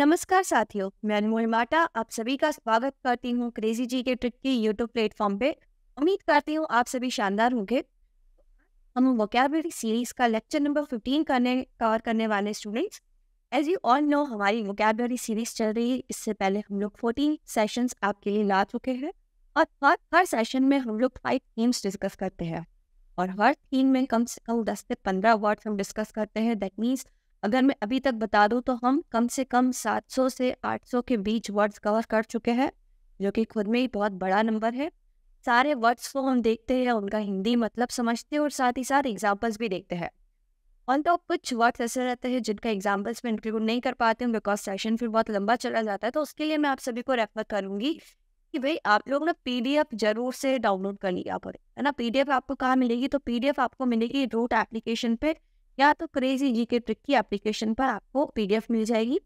नमस्कार साथियों मैं अनमोल माटा आप सभी का स्वागत करती हूँ क्रेजी जी के ट्रिक के यूट्यूब प्लेटफॉर्म पे उम्मीद करती हूँ आप सभी शानदार होंगे हम वोकैबलरी सीरीज का लेक्चर नंबर फिफ्टीन करने कवर करने वाले students as you all know हमारी वोकैबलरी सीरीज चल रही है इससे पहले हम लोग फोर्टीन सेशन आपके लिए ला चुके हैं और हर हर सेशन में हम लोग फाइव थीम्स डिस्कस करते हैं और हर थीम में कम से कम दस से पंद्रह वर्ड्स हम डिस्कस करते हैं दैट मीन्स अगर मैं अभी तक बता दूं तो हम कम से कम 700 से 800 के बीच वर्ड्स कवर कर चुके हैं जो कि खुद में ही बहुत बड़ा नंबर है सारे वर्ड्स को हम देखते हैं उनका हिंदी मतलब समझते हैं और साथ ही साथ एग्जाम्पल्स भी देखते हैं ऑन टॉप तो कुछ वर्ड्स ऐसे रहते हैं जिनका एग्जाम्पल्स में इंक्लूड नहीं कर पाते हूँ बिकॉज सेशन फिर बहुत लंबा चला जाता है तो उसके लिए मैं आप सभी को रेफर करूँगी कि भाई आप लोग ना पी जरूर से डाउनलोड कर लिया करें है ना पी आपको कहाँ मिलेगी तो पी आपको मिलेगी रूट एप्लीकेशन पर या तो क्रेजी जी के ट्रिक की एप्लीकेशन पर आपको पीडीएफ मिल जाएगी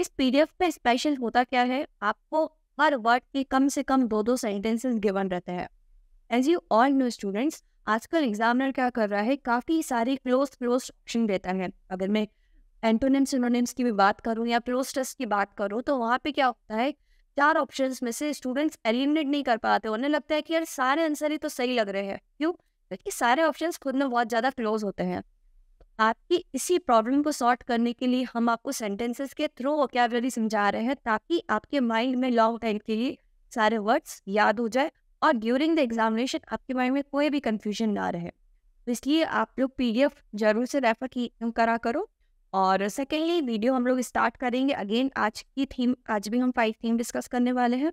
इस पीडीएफ में स्पेशल होता क्या है आपको हर वर्ड के कम से कम दो दो सेंटेंसेस गिवन रहते हैं as you all know students आजकल एग्जामिनर क्या कर रहा है काफ़ी सारे क्लोज क्लोज ऑप्शन देता है अगर मैं एंटोनिम्स सिनोनिम्स की भी बात करूँ या क्लोज टेस्ट की बात करूँ तो वहाँ पे क्या होता है चार ऑप्शंस में से स्टूडेंट्स एलिमिनेट नहीं कर पाते उन्हें लगता है कि यार सारे आंसर ही तो सही लग रहे हैं क्यों क्योंकि सारे ऑप्शंस खुद में बहुत ज़्यादा क्लोज होते हैं आपकी इसी प्रॉब्लम को सॉर्ट करने के लिए हम आपको सेंटेंसेस के थ्रू वोकेबलरी समझा रहे हैं ताकि आपके माइंड में लॉन्ग टाइम के लिए सारे वर्ड्स याद हो जाए और ड्यूरिंग द एग्जामिनेशन आपके माइंड में कोई भी कन्फ्यूजन ना रहे तो इसलिए आप लोग एफ जरूर से रेफर की करा करो और सेकेंडली वीडियो हम लोग स्टार्ट करेंगे अगेन आज की थीम आज भी हम फाइव थीम डिस्कस करने वाले हैं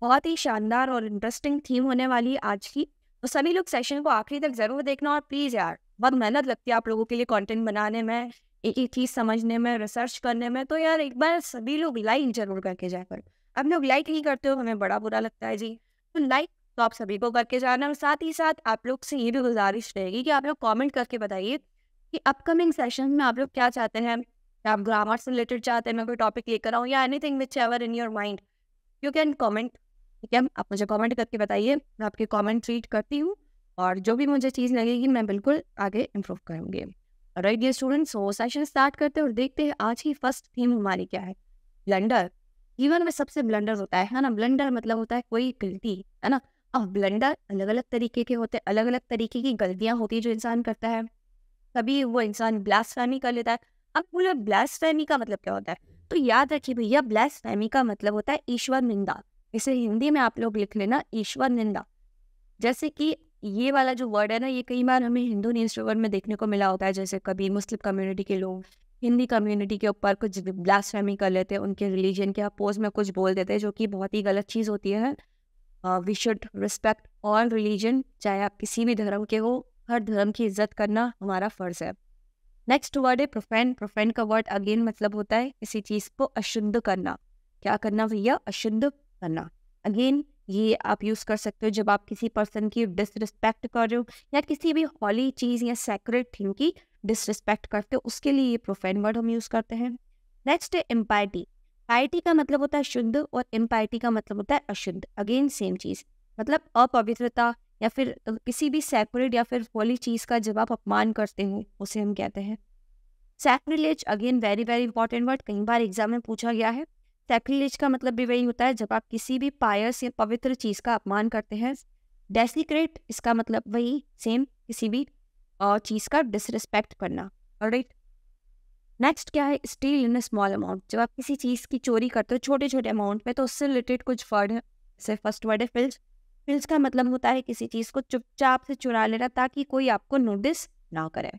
बहुत ही शानदार और इंटरेस्टिंग थीम होने वाली है आज की तो सभी लोग सेशन को आखिरी तक जरूर देखना और प्लीज़ यार बहुत मेहनत लगती है आप लोगों के लिए कंटेंट बनाने में एक एक चीज़ समझने में रिसर्च करने में तो यार एक बार सभी लोग लाइक जरूर करके जाए पर आप लोग लाइक नहीं करते हो हमें बड़ा बुरा लगता है जी तो लाइक तो आप सभी को करके जाना और साथ ही साथ आप लोग से ये भी गुजारिश रहेगी कि आप लोग कमेंट करके बताइए कि अपकमिंग सेशन में आप लोग क्या चाहते हैं आप ग्रामर से रिलेटेड चाहते हैं मैं कोई टॉपिक लेकर आऊँ या anything whichever in your mind you can comment ठीक है आप मुझे कॉमेंट करके बताइए मैं आपके कॉमेंट रीड करती हूँ और जो भी मुझे चीज़ लगेगी मैं बिल्कुल आगे इम्प्रूव करूँगी राइट ये स्टूडेंट्स वो सेशन स्टार्ट करते हैं और देखते हैं आज की फर्स्ट थीम हमारी क्या है ब्लेंडर जीवन में सबसे ब्लेंडर होता है है ना ब्लेंडर मतलब होता है कोई गलती है ना अब ब्लेंडर अलग अलग तरीके के होते हैं अलग अलग तरीके की गलतियाँ होती है जो इंसान करता है कभी वो इंसान ब्लास्ट फहमी कर लेता है अब बोले ब्लास्ट फहमी का मतलब क्या होता है तो याद रखिए भैया ब्लास्ट फहमी का मतलब होता है ईश्वर निंदा इसे हिंदी में आप लोग लिख लेना ईश्वर निंदा जैसे कि ये वाला जो वर्ड है ना ये कई बार हमें हिंदू न्यूज पेपर में देखने को मिला होता है जैसे कभी मुस्लिम कम्युनिटी के लोग हिंदी कम्युनिटी के ऊपर कुछ ब्लास्टमी कर लेते हैं उनके रिलीजन के अपोज में कुछ बोल देते हैं जो कि बहुत ही गलत चीज़ होती है we should respect all religion चाहे आप किसी भी धर्म के हो हर धर्म की इज्जत करना हमारा फ़र्ज़ है नेक्स्ट वर्ड है प्रोफेन प्रोफेन का वर्ड अगेन मतलब होता है किसी चीज़ को अशुद्ध करना क्या करना भैया अशुद्ध करना अगेन ये आप यूज़ कर सकते हो जब आप किसी पर्सन की डिसरिस्पेक्ट कर रहे हो या किसी भी हॉली चीज़ या सेक्रेट थिंग की डिसरिस्पेक्ट करते हो उसके लिए ये प्रोफेन वर्ड हम यूज़ करते हैं नेक्स्ट है एम्पायटी पायटी का मतलब होता है शुद्ध और एम्पायटी का मतलब होता है अशुद्ध अगेन सेम चीज़ मतलब अपवित्रता या फिर किसी भी सेक्रेट या फिर होली चीज़ का जब आप अपमान करते हो उसे हम कहते हैं sacrilege again very very important word कई बार एग्जाम में पूछा गया है सैक्रिलेज का मतलब भी वही होता है जब आप किसी भी पायस या पवित्र चीज़ का अपमान करते हैं डेसिक्रेट इसका मतलब वही सेम किसी भी चीज़ का डिसरिस्पेक्ट करना राइट नेक्स्ट क्या है steal in a small amount जब आप किसी चीज़ की चोरी करते हो छोटे छोटे अमाउंट में तो उससे रिलेटेड कुछ वर्ड है जैसे फर्स्ट वर्ड है फिल्स फिल्स का मतलब होता है किसी चीज़ को चुपचाप से चुरा लेना ताकि कोई आपको नोटिस ना करे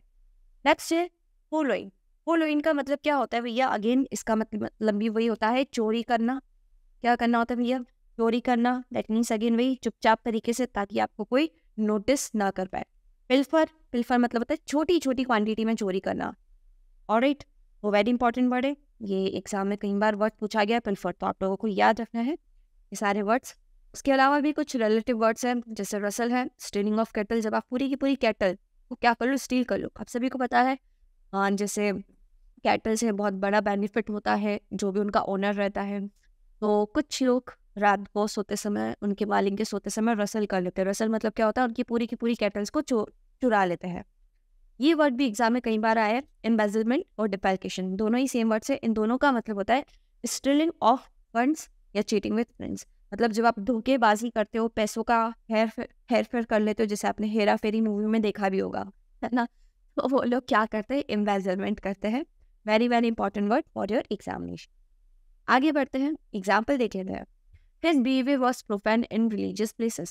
नेक्स्ट है फॉलोइंग फुल का मतलब क्या होता है भैया अगेन इसका मतलब लंबी मतलब वही होता है चोरी करना क्या करना होता है भैया चोरी करना दैट मीन्स अगेन वही चुपचाप तरीके से ताकि आपको कोई नोटिस ना कर पाए पिल्फर पिल्फर मतलब होता है छोटी छोटी क्वांटिटी में चोरी करना और राइट वो वेरी इंपॉर्टेंट वर्ड है ये एग्जाम में कई बार वर्ड पूछा गया पिल्फर तो आप लोगों को याद रखना है ये सारे वर्ड्स उसके अलावा भी कुछ रिलेटिव वर्ड्स हैं जैसे रसल है स्टीलिंग ऑफ कैटल जब आप पूरी की पूरी कैटल को क्या कर लो स्टील कर लो आप सभी को पता है हाँ जैसे कैटल से बहुत बड़ा बेनिफिट होता है जो भी उनका ओनर रहता है तो कुछ लोग रात को सोते समय उनके मालिक के सोते समय रसल कर लेते हैं रसल मतलब क्या होता है उनकी पूरी की पूरी कैटल्स को चुरा लेते हैं ये वर्ड भी एग्जाम में कई बार आया है एम्बेजलमेंट और डिपेल्केशन दोनों ही सेम वर्ड से इन दोनों का मतलब होता है स्टिलिंग ऑफ फंड्स या चीटिंग विथ फ्रेंड्स मतलब जब आप धोखेबाजी करते हो पैसों का हेर हेर फेर कर लेते हो जैसे आपने हेरा फेरी मूवी में देखा भी होगा है ना तो वो लोग क्या करते हैं एम्बेजलमेंट करते हैं very very important word for your examination आगे बढ़ते हैं एग्जाम्पल देख लेते हैं His behavior was profaned in religious places.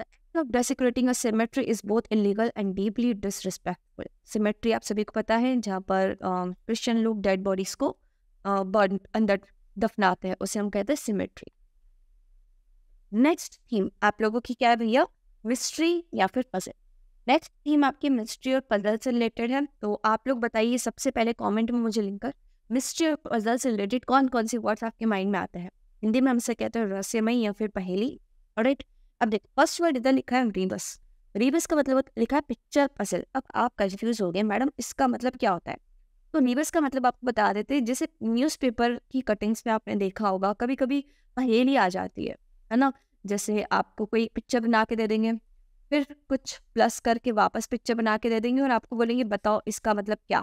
The act of desecrating a cemetery is both illegal and deeply disrespectful. Cemetery आप सभी को पता है जहाँ पर क्रिश्चियन लोग डेड बॉडीज को बर्न अंदर दफनाते हैं उसे हम कहते हैं सिमेट्री नेक्स्ट थीम आप लोगों की क्या है भैया मिस्ट्री या फिर पजल नेक्स्ट थीम आपकी मिस्ट्री और पजल से रिलेटेड है तो आप लोग बताइए सबसे पहले कमेंट में मुझे लिंक कर मिस्ट्री और पजल से रिलेटेड कौन कौन सी वर्ड्स आपके माइंड में आते हैं हिंदी में हमसे कहते हैं रहस्यमय या फिर पहेली और अब देखो फर्स्ट वर्ड इधर लिखा है रीबस रीबस का मतलब लिखा है पिक्चर पजल अब आप कंफ्यूज हो गए मैडम इसका मतलब क्या होता है तो रीबस का मतलब आपको बता देते हैं जैसे न्यूज़पेपर की कटिंग्स में आपने देखा होगा कभी कभी पहेली आ जाती है है ना जैसे आपको कोई पिक्चर बना के दे देंगे फिर कुछ प्लस करके वापस पिक्चर बना के दे देंगे और आपको बोलेंगे बताओ इसका मतलब क्या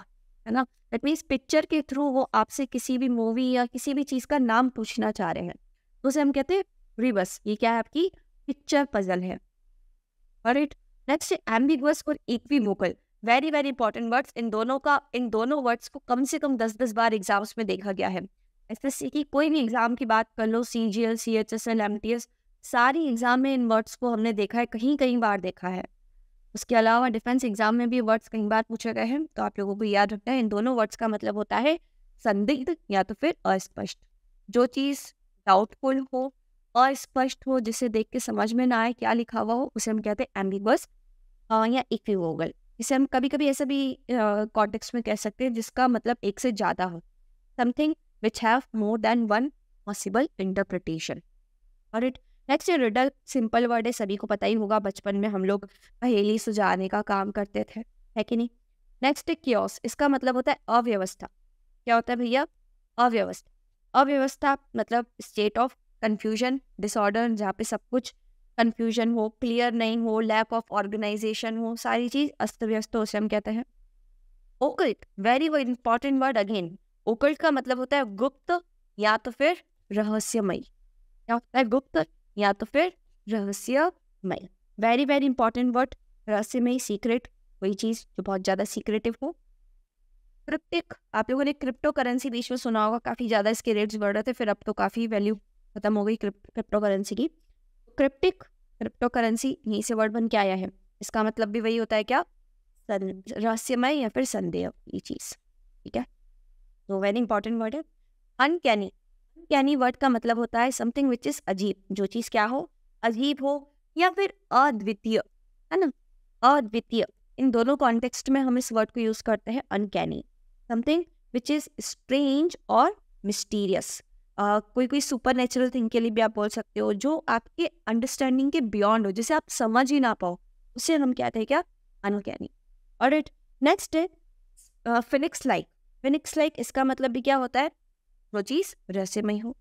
है ना दैट मीन्स पिक्चर के थ्रू वो आपसे किसी भी मूवी या किसी भी चीज़ का नाम पूछना चाह रहे हैं तो उसे हम कहते हैं रिवर्स ये क्या है आपकी पिक्चर पजल है और इट नेक्स्ट एम्बिगस और equivocal very very important words इन दोनों का इन दोनों वर्ड्स को कम से कम दस दस बार एग्जाम्स में देखा गया है एस एस सी की कोई भी एग्जाम की बात कर लो C G L C H S L M T S सारी एग्ज़ाम में इन वर्ड्स को हमने देखा है कहीं कहीं बार देखा है उसके अलावा डिफेंस एग्ज़ाम में भी वर्ड्स कई बार पूछे गए हैं तो आप लोगों को याद रखना है इन दोनों वर्ड्स का मतलब होता है संदिग्ध या तो फिर अस्पष्ट जो चीज़ डाउटफुल हो अस्पष्ट हो जिसे देख के समझ में ना आए क्या लिखा हुआ हो उसे हम कहते हैं एम्बिगस या इक्विवोगल इसे हम कभी कभी ऐसे भी कॉन्टेक्स में कह सकते हैं जिसका मतलब एक से ज़्यादा हो something which have more than one possible interpretation और इट नेक्स्ट ये रिडल सिंपल वर्ड है सभी को पता ही होगा बचपन में हम लोग पहेली सुझाने का काम करते थे है कि नहीं नेक्स्ट क्योस इसका मतलब होता है अव्यवस्था क्या होता है भैया अव्यवस्था अव्यवस्था मतलब स्टेट ऑफ कन्फ्यूजन डिसऑर्डर जहाँ पे सब कुछ कन्फ्यूजन हो क्लियर नहीं हो लैक ऑफ ऑर्गेनाइजेशन हो सारी चीज़ अस्त व्यस्त हो उसे हम कहते हैं occult very important word again occult का मतलब होता है गुप्त या तो फिर रहस्यमयी क्या होता है गुप्त या तो फिर रहस्यमय वेरी वेरी इंपॉर्टेंट वर्ड रहस्यमय सीक्रेट वही चीज़ जो बहुत ज़्यादा सीक्रेटिव हो क्रिप्टिक आप लोगों ने क्रिप्टो करेंसी बीच में सुना होगा काफ़ी ज़्यादा इसके रेट्स बढ़ रहे थे फिर अब तो काफ़ी वैल्यू खत्म हो गई क्रिप्टो करेंसी की क्रिप्टिक क्रिप्टो करेंसी यहीं से वर्ड बन के आया है इसका मतलब भी वही होता है क्या रहस्यमय या फिर संदेह ये चीज़ ठीक है तो वेरी इंपॉर्टेंट वर्ड है अनकैनी अनकैनी वर्ड का मतलब होता है समथिंग विच इज अजीब जो चीज क्या हो अजीब हो या फिर अद्वितीय है ना अद्वितीय इन दोनों कॉन्टेक्स्ट में हम इस वर्ड को यूज करते हैं uncanny something which is strange और मिस्टीरियस कोई कोई सुपर नेचुरल थिंग के लिए भी आप बोल सकते हो जो आपके अंडरस्टैंडिंग के बियॉन्ड हो जिसे आप समझ ही ना पाओ उसे हम कहते हैं क्या अनकैनी और इट नेक्स्ट है फिनिक्स लाइक फिनिक्स लाइक इसका मतलब भी क्या होता है वो चीज़ रहस्यमय हो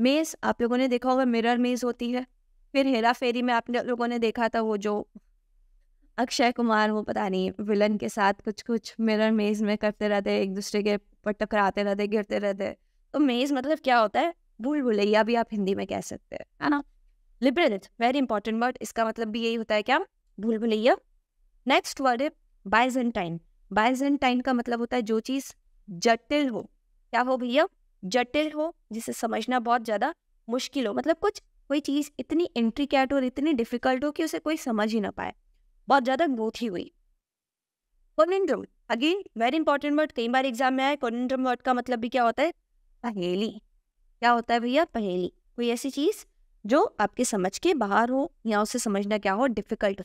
मेज़ आप लोगों ने देखा होगा मिरर मेज़ होती है फिर हेरा फेरी में आप लोगों ने देखा था वो जो अक्षय कुमार वो पता नहीं विलन के साथ कुछ कुछ मिरर मेज़ में करते रहते एक दूसरे के पर टकराते रहते गिरते रहते तो मेज़ मतलब क्या होता है भूल भुलैया भी आप हिंदी में कह सकते हैं है ना लिबरेट वेरी इंपॉर्टेंट वर्ड इसका मतलब भी यही होता है क्या भूल भुलैया नेक्स्ट वर्ड है बाइजेंटाइन बाइजेंटाइन का मतलब होता है जो चीज़ जटिल हो क्या हो भैया जटिल हो जिसे समझना बहुत ज़्यादा मुश्किल हो मतलब कुछ कोई चीज़ इतनी इंट्रिकेट और इतनी डिफिकल्ट हो कि उसे कोई समझ ही ना पाए बहुत ज़्यादा ग्रोथ ही हुई conundrum again very important word कई बार एग्जाम में आए कोनिंड्रम वर्ड का मतलब भी क्या होता है पहेली क्या होता है भैया पहेली कोई ऐसी चीज़ जो आपके समझ के बाहर हो या उसे समझना क्या हो डिफिकल्ट हो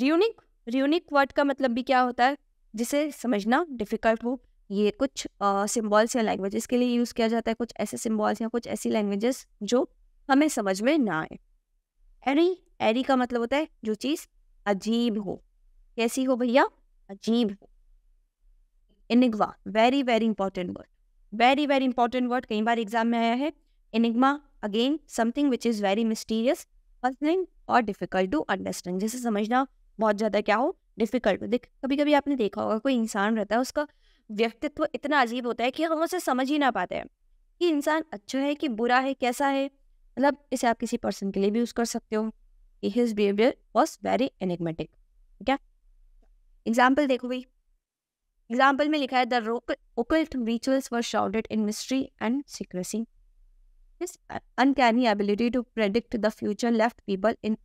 रियूनिक रियूनिक वर्ड का मतलब भी क्या होता है जिसे समझना डिफिकल्ट हो ये कुछ सिम्बॉल्स या लैंग्वेजेस के लिए यूज़ किया जाता है कुछ ऐसे सिम्बॉल्स या कुछ ऐसी लैंग्वेजेस जो हमें समझ में ना आए एरी एरी का मतलब होता है जो चीज़ अजीब हो कैसी हो भैया अजीब हो enigma very very important word very very important word कई बार एग्जाम में आया है enigma again something which is very mysterious puzzling और डिफिकल्ट टू अंडरस्टैंड जैसे समझना बहुत ज़्यादा क्या हो डिफिकल्ट हो देख कभी कभी आपने देखा होगा कोई इंसान रहता है उसका व्यक्तित्व इतना अजीब होता है कि हम उसे समझ ही ना पाते हैं कि इंसान अच्छा है कि बुरा है कैसा है मतलब इसे आप किसी पर्सन के लिए भी यूज़ कर सकते हो कि his behaviour was very enigmatic ठीक है एग्जाम्पल देखो भाई एग्जाम्पल में लिखा है the occult rituals were shrouded in mystery and secrecy this uncanny ability to predict the future left people in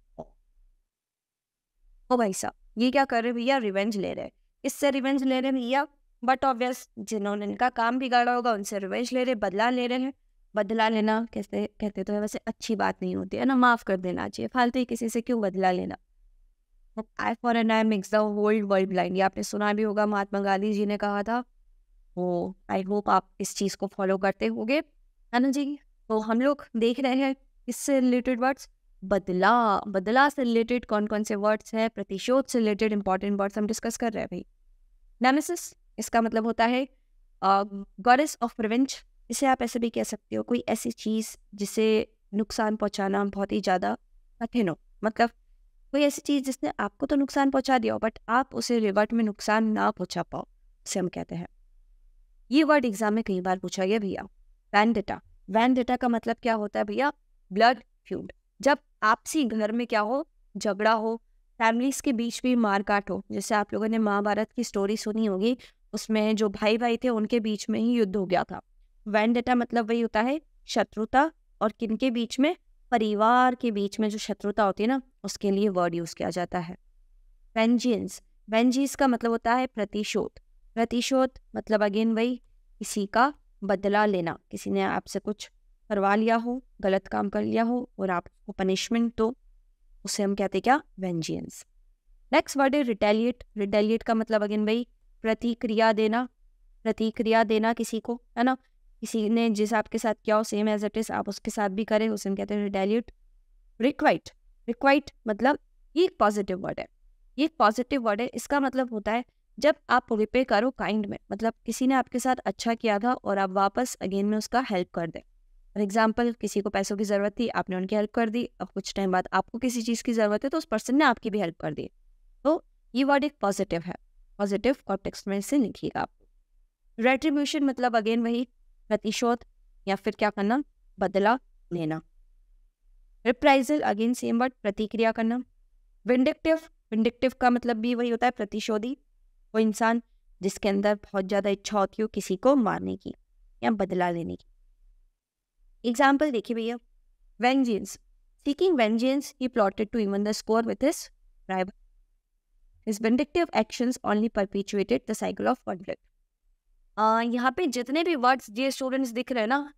awe भाई साहब ये क्या कर रहे भैया रिवेंज ले रहे हैं इससे रिवेंज ले रहे भैया बट ऑब्वियस जिन्होंने इनका काम बिगाड़ा होगा उनसे रिवेंज ले रहे बदला ले रहे हैं बदला लेना कहते कहते तो है वैसे अच्छी बात नहीं होती है ना माफ़ कर देना चाहिए फालतू ही किसी से क्यों बदला लेना eye for an eye makes the whole world blind ये आपने सुना भी होगा महात्मा गांधी जी ने कहा था वो आई होप आप इस चीज़ को फॉलो करते होंगे है ना जी तो हम लोग देख रहे हैं इससे रिलेटेड वर्ड्स बदला बदला से रिलेटेड कौन कौन से वर्ड्स हैं प्रतिशोध से रिलेटेड इंपॉर्टेंट वर्ड्स हम डिस्कस कर रहे हैं भाई नेमेसिस इसका मतलब होता है गॉडेस ऑफ रिवेंज इसे आप ऐसे भी कह सकते हो कोई ऐसी चीज़ जिसे नुकसान पहुंचाना बहुत ही ज़्यादा कठिन हो मतलब कोई ऐसी चीज़ जिसने आपको तो नुकसान पहुंचा दिया हो बट आप उसे रिवर्ट में नुकसान ना पहुंचा पाओ उसे हम कहते हैं ये वर्ड एग्जाम में कई बार पूछा गया भैया वैन डेटा वैन डेटा का मतलब क्या होता है भैया ब्लड फ्यूड जब आपसी घर में क्या हो झगड़ा हो फैमिलीज के बीच भी मारकाट हो जैसे आप लोगों ने महाभारत की स्टोरी सुनी होगी उसमें जो भाई भाई थे उनके बीच में ही युद्ध हो गया था वैन डेटा मतलब वही होता है शत्रुता और किन के बीच में परिवार के बीच में जो शत्रुता होती है ना उसके लिए वर्ड यूज़ किया जाता है वेंजियंस वेंजियंस का मतलब होता है प्रतिशोध प्रतिशोध मतलब अगेन वही किसी का बदला लेना किसी ने आपसे कुछ करवा लिया हो गलत काम कर लिया हो और आपको पनिशमेंट दो उसे हम कहते क्या वेंजियंस नेक्स्ट वर्ड है रिटेलिएट रिटेलिएट का मतलब अगेन भाई प्रतिक्रिया देना प्रतिक्रिया देना किसी को है ना किसी ने जिस आपके साथ किया हो सेम एज इट इज आप उसके साथ भी करें उसे कहते हैं डेल्यूट रिक्वाइट रिक्वाइट मतलब ये एक पॉजिटिव वर्ड है ये एक पॉजिटिव वर्ड है इसका मतलब होता है जब आप रिपे करो काइंड में मतलब किसी ने आपके साथ अच्छा किया था और आप वापस अगेन में उसका हेल्प कर दें फॉर एग्जाम्पल किसी को पैसों की ज़रूरत थी आपने उनकी हेल्प कर दी अब कुछ टाइम बाद आपको किसी चीज़ की ज़रूरत है तो उस पर्सन ने आपकी भी हेल्प कर दी तो ये वर्ड एक पॉजिटिव है पॉजिटिव कॉन्टेक्स्ट में इसे लिखिएगा रेट्रीब्यूशन मतलब अगेन वही प्रतिशोध या फिर क्या करना बदला लेना रिप्राइजल अगेन सेम वर्ड प्रतिक्रिया करना विंडिक्टिव विंडिक्टिव का मतलब भी वही होता है प्रतिशोधी वो इंसान जिसके अंदर बहुत ज़्यादा इच्छा होती हो किसी को मारने की या बदला लेने की एग्जाम्पल देखिए भैया vengeance seeking vengeance he plotted to even the score with his rival His vindictive actions only perpetuated the cycle of conflict. Uh, यहाँ पे जितने भी वर्ड्स ये स्टूडेंट्स दिख रहे हैं ना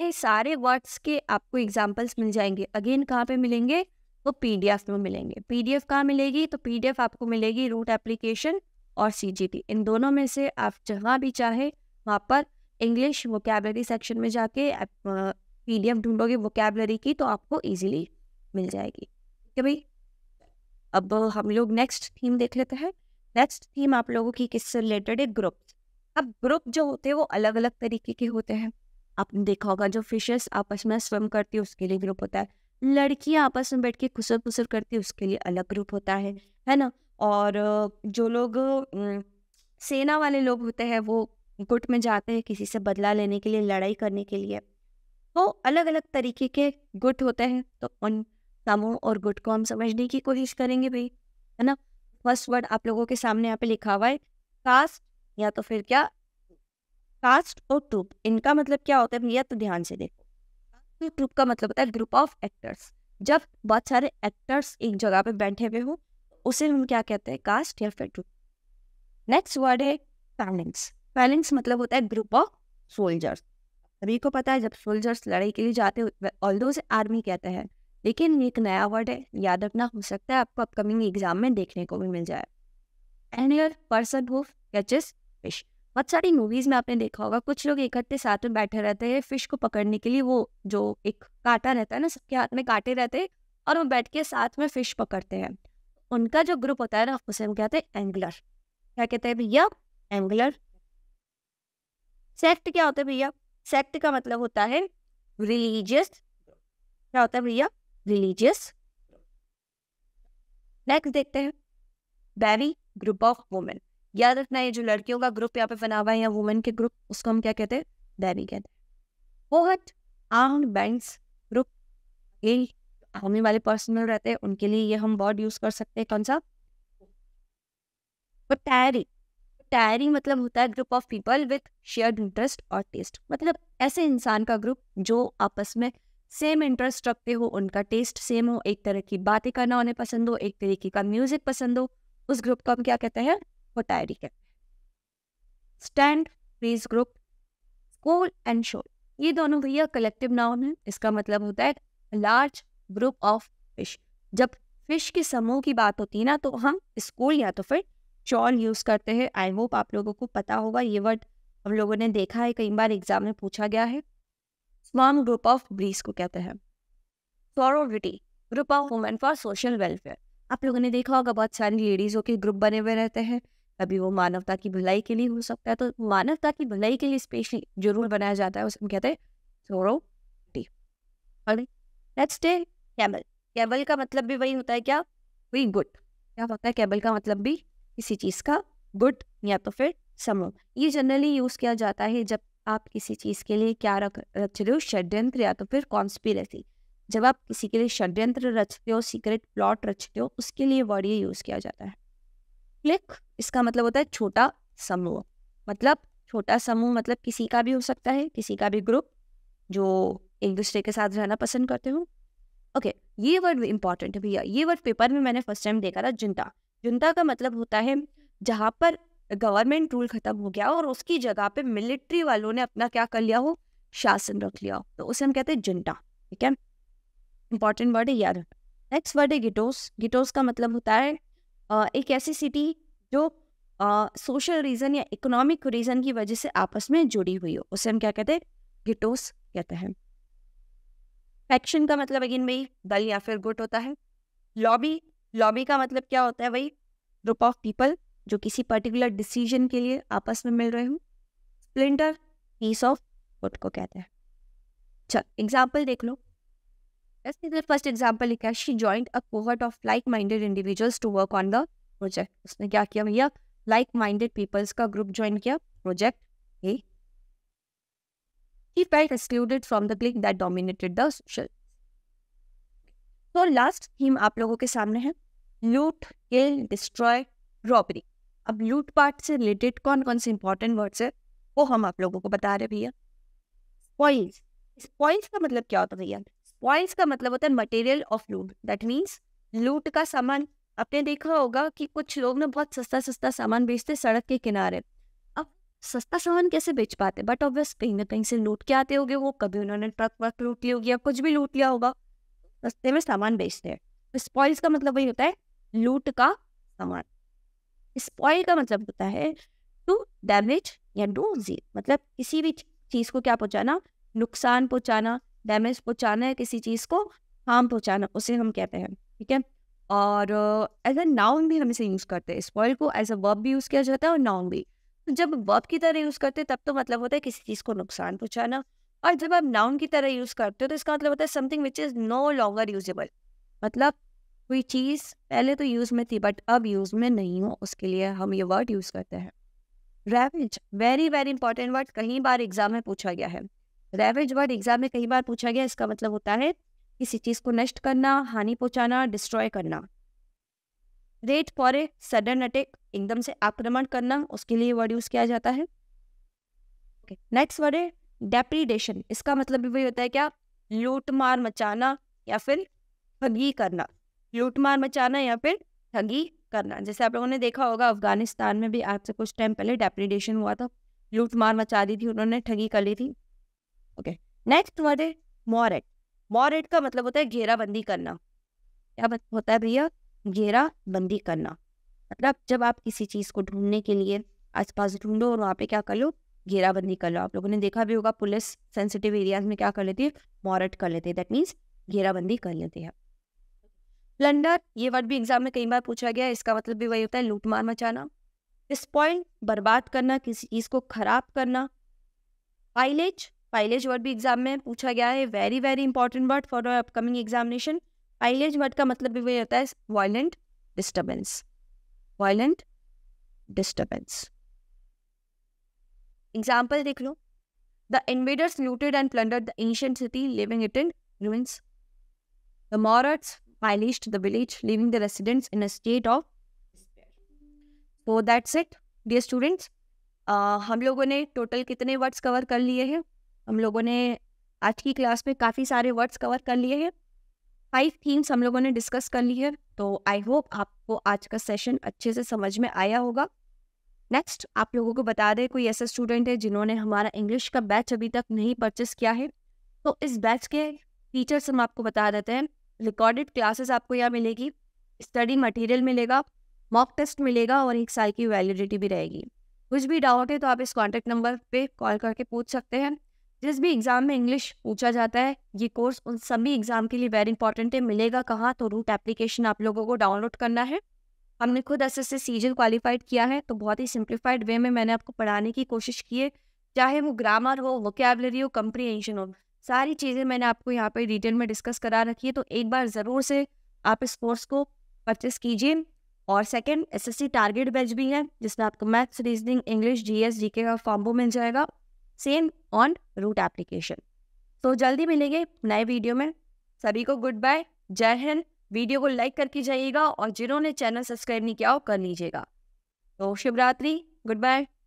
ये सारे वर्ड्स के आपको एग्जाम्पल्स मिल जाएंगे अगेन कहाँ पे मिलेंगे वो पी डी एफ में मिलेंगे पी डी एफ कहाँ मिलेगी तो पी डी एफ आपको मिलेगी रूट एप्लीकेशन और सी जी टी इन दोनों में से आप जहाँ भी चाहे वहाँ पर इंग्लिश वोकेबलरी सेक्शन में जाके पी डी एफ ढूंढोगे वोकेबलरी की तो आपको ईजिली मिल जाएगी ठीक है भाई अब हम लोग नेक्स्ट थीम देख लेते हैं नेक्स्ट थीम आप लोगों की किससे रिलेटेड है ग्रुप अब ग्रुप जो होते हैं वो अलग अलग तरीके के होते हैं आपने देखा होगा जो फिशेस आपस में स्विम करती है उसके लिए ग्रुप होता है लड़कियां आपस में बैठ के खुसर खुसर करती है उसके लिए अलग ग्रुप होता है है ना और जो लोग सेना वाले लोग होते हैं वो गुट में जाते हैं किसी से बदला लेने के लिए लड़ाई करने के लिए तो अलग अलग तरीके के गुट होते हैं तो उन कामों और गुट को हम समझने की कोशिश करेंगे भाई है ना फर्स्ट वर्ड आप लोगों के सामने यहाँ पे लिखा हुआ है कास्ट या तो फिर क्या कास्ट और ट्रुप इनका मतलब क्या होता है भैया तो ध्यान से देखो ट्रुप का मतलब होता है ग्रुप ऑफ एक्टर्स जब बहुत सारे एक्टर्स एक जगह पे बैठे हुए हो उसे हम क्या कहते हैं कास्ट या फिर ट्रुप नेक्स्ट वर्ड है फैलिंग्स फैलिंग्स मतलब होता है ग्रुप ऑफ सोल्जर्स सभी को पता है जब सोल्जर्स लड़ाई के लिए जाते ऑल दो आर्मी कहते हैं लेकिन एक नया वर्ड है याद रखना हो सकता है आपको अपकमिंग एग्जाम में देखने को भी मिल जाए एनियर पर्सन फिश बहुत सारी मूवीज़ में आपने देखा होगा कुछ लोग इकट्ठे साथ में बैठे रहते हैं फिश को पकड़ने के लिए वो जो एक कांटा रहता है ना सबके हाथ में कांटे रहते हैं और वो बैठ के साथ में फिश पकड़ते हैं उनका जो ग्रुप होता है ना उसे हम कहते हैं एंगलर क्या कहते हैं भैया एंगलर सेक्ट क्या होता है भैया सेक्ट का मतलब होता है रिलीजियस क्या होता है भैया रिलीजियस नेक्स्ट देखते हैं बैरी ग्रुप ऑफ वुमेन याद रखना ये जो लड़कियों का ग्रुप यहाँ पे बना हुआ है या वुमेन के ग्रुप उसको हम क्या कहते हैं बैरी कहते हैं पोहट आर्म बैंड ग्रुप ये आर्मी वाले पर्सनल रहते हैं उनके लिए ये हम वर्ड यूज कर सकते हैं कौन सा टैरी टायरी मतलब होता है group of people with shared interest और टेस्ट मतलब ऐसे इंसान का ग्रुप जो आपस में सेम इंटरेस्ट रखते हो उनका टेस्ट सेम हो एक तरह की बातें करना उन्हें पसंद हो एक तरीके का म्यूजिक पसंद हो उस ग्रुप को हम क्या कहते हैं टायरी कहते हैं stand please group school and shoal ये दोनों भैया कलेक्टिव नाउन है इसका मतलब होता है लार्ज ग्रुप ऑफ फिश जब फिश के समूह की बात होती है ना तो हम स्कूल या तो फिर चॉल यूज करते हैं आई होप आप लोगों को पता होगा ये वर्ड हम लोगों ने देखा है कई बार एग्जाम में पूछा गया है स्मॉल ग्रुप ऑफ ब्रीज को कहते हैं sorority group of women for social welfare आप लोगों ने देखा होगा बहुत सारी लेडीज़ों के ग्रुप बने हुए रहते हैं कभी वो मानवता की भलाई के लिए हो सकता है तो मानवता की भलाई के लिए स्पेशली जरूर बनाया जाता है उसे हम कहते हैं सोरो नेक्स्ट डे कैबल कैबल का मतलब भी वही होता है क्या वही गुड क्या होता है कैबल का मतलब भी किसी चीज़ का गुड या तो फिर समूह ये जनरली यूज़ किया जाता है जब आप किसी चीज़ के लिए क्या रख रच रहे हो षड्यंत्र या तो फिर कॉन्स्पिरसी जब आप किसी के लिए षड्यंत्र रचते हो सीक्रेट प्लॉट रचते हो उसके लिए वर्ड ये यूज़ किया जाता है क्लिक इसका मतलब होता है छोटा समूह मतलब छोटा समूह मतलब किसी का भी हो सकता है किसी का भी ग्रुप जो एक दूसरे के साथ रहना पसंद करते हो ओके ये वर्ड इंपॉर्टेंट है भैया ये वर्ड पेपर में मैंने फर्स्ट टाइम देखा था जुनता जुनता का मतलब होता है जहाँ पर गवर्नमेंट रूल खत्म हो गया और उसकी जगह पे मिलिट्री वालों ने अपना क्या कर लिया हो शासन रख लिया हो तो उसे हम कहते हैं जिंटा ठीक है इंपॉर्टेंट वर्ड है याद नेक्स्ट वर्ड है गिटोस गिटोस का मतलब होता है एक ऐसी सिटी जो सोशल रीजन या इकोनॉमिक रीजन की वजह से आपस में जुड़ी हुई हो उसे हम क्या कहते हैं गिटोस कहते हैं फैक्शन का मतलब अगेन भाई दल या फिर गुट होता है लॉबी लॉबी का मतलब क्या होता है भाई ग्रुप ऑफ पीपल जो किसी पर्टिकुलर डिसीजन के लिए आपस में मिल रहे हूँ स्प्लिंटर पीस ऑफ वुड को कहते हैं चल एग्जाम्पल देख लो फर्स्ट एग्जाम्पल लिखा है she joined a covert of like minded individuals to work on the project उसने क्या किया भैया लाइक माइंडेड पीपल्स का ग्रुप ज्वाइन किया project a he felt excluded from the clique that dominated the social तो last theme आप लोगों के सामने है लूट किल डिस्ट्रॉय रॉबरी अब लूट पार्ट से रिलेटेड कौन कौन से इंपॉर्टेंट वर्ड्स है वो हम आप लोगों को बता रहे भैया स्पॉइल्स स्पॉइल्स का मतलब क्या होता है भैया स्पॉइल्स का मतलब होता है material of loot that means लूट का सामान आपने देखा होगा कि कुछ लोग ना बहुत सस्ता सस्ता सामान बेचते सड़क के किनारे अब सस्ता सामान कैसे बेच पाते बट ऑब्वियस कहीं ना कहीं से लूट के आते होंगे वो कभी उन्होंने ट्रक वर्क लूट लिया होगी या कुछ भी लूट लिया होगा सस्ते में सामान बेचते हैं स्पॉइल्स का मतलब वही होता है लूट का सामान स्पॉइल का मतलब होता है टू डैमेज या टू जी मतलब किसी भी चीज़ को क्या पहुँचाना नुकसान पहुँचाना डैमेज पहुँचाना है किसी चीज़ को हार्म पहुँचाना उसे हम कहते हैं ठीक है और एज अ नाउन भी हम इसे यूज़ करते हैं स्पॉइल को एज अ वर्ब भी यूज़ किया जाता है और नाउन भी तो जब वर्ब की तरह यूज़ करते हैं तब तो मतलब होता है किसी चीज़ को नुकसान पहुँचाना और जब आप नाउन की तरह यूज़ करते हो तो इसका मतलब होता है something which is no longer usable मतलब कोई चीज़ पहले तो यूज़ में थी बट अब यूज़ में नहीं हो उसके लिए हम ये वर्ड यूज़ करते हैं ravage very very important word कई बार एग्जाम में पूछा गया है रेवेज वर्ड एग्जाम में कई बार पूछा गया इसका मतलब होता है किसी चीज़ को नष्ट करना हानि पहुंचाना डिस्ट्रॉय करना raid for a sudden attack एकदम से आक्रमण करना उसके लिए वर्ड यूज़ किया जाता है नेक्स्ट वर्ड है डेप्रीडेशन इसका मतलब भी वही होता है क्या लूट मार मचाना या फिर ठगी करना लूट तो मार मचाना या फिर ठगी करना जैसे आप लोगों ने देखा होगा अफगानिस्तान में भी आज से कुछ टाइम पहले डेप्रीडेशन हुआ था लूट तो मार मचा दी थी उन्होंने ठगी कर ली थी ओके नेक्स्ट वर्ड है मॉरेट मॉरेट का मतलब होता है घेराबंदी करना क्या होता है भैया घेराबंदी करना मतलब जब आप किसी चीज़ को ढूंढने के लिए आसपास ढूंढो और वहाँ पे क्या कर लो घेराबंदी कर लो आप लोगों ने देखा भी होगा पुलिस सेंसिटिव एरियाज में क्या कर लेती है मॉरेट कर लेते हैं दैट मीन्स घेराबंदी कर लेते हैं प्लंडर ये वर्ड भी एग्जाम में कई बार पूछा गया इसका मतलब भी वही होता है लूट मार मचाना स्पॉइल बर्बाद करना किसी चीज़ को खराब करना पाइलेज पाइलेज वर्ड भी एग्जाम में पूछा गया है very very important word for upcoming examination pillage word का मतलब भी वही होता है violent disturbance violent disturbance example देख लो the invaders looted and plundered the ancient city leaving it in ruins The Maraths demolished the village, leaving the residents in a state of So that's it, dear students. Uh, हम लोगों ने total कितने words cover कर लिए हैं हम लोगों ने आज की क्लास में काफ़ी सारे वर्ड्स कवर कर लिए हैं फाइव थीम्स हम लोगों ने डिस्कस कर ली है तो आई होप आपको आज का सेशन अच्छे से समझ में आया होगा नेक्स्ट आप लोगों को बता दें कोई ऐसा स्टूडेंट है जिन्होंने हमारा इंग्लिश का बैच अभी तक नहीं परचेस किया है तो इस बैच के फीचर्स हम आपको बता देते हैं रिकॉर्डेड क्लासेस आपको यहाँ मिलेगी स्टडी मटेरियल मिलेगा मॉक टेस्ट मिलेगा और एक साल की वैलिडिटी भी रहेगी कुछ भी डाउट है तो आप इस कॉन्टैक्ट नंबर पे कॉल करके पूछ सकते हैं जिस भी एग्ज़ाम में इंग्लिश पूछा जाता है ये कोर्स उन सभी एग्ज़ाम के लिए वेरी इंपॉर्टेंट है मिलेगा कहाँ तो रूट एप्लीकेशन आप लोगों को डाउनलोड करना है हमने खुद एस एस सीजन क्वालिफाइड किया है तो बहुत ही सिंप्लीफाइड वे में मैंने आपको पढ़ाने की कोशिश की है चाहे वो ग्रामर हो वोकेबलरी हो कंप्रीहेंशन हो सारी चीज़ें मैंने आपको यहाँ पर डिटेल में डिस्कस करा रखी है तो एक बार ज़रूर से आप इस कोर्स को परचेस कीजिए और सेकंड एसएससी टारगेट बैच भी है जिसमें आपको maths reasoning English GS GK का कॉम्बो मिल जाएगा सेम ऑन रूट एप्लीकेशन तो जल्दी मिलेंगे नए वीडियो में सभी को गुड बाय जय हिंद वीडियो को लाइक करके जाइएगा और जिन्होंने चैनल सब्सक्राइब नहीं किया हो कर लीजिएगा तो शिवरात्रि गुड बाय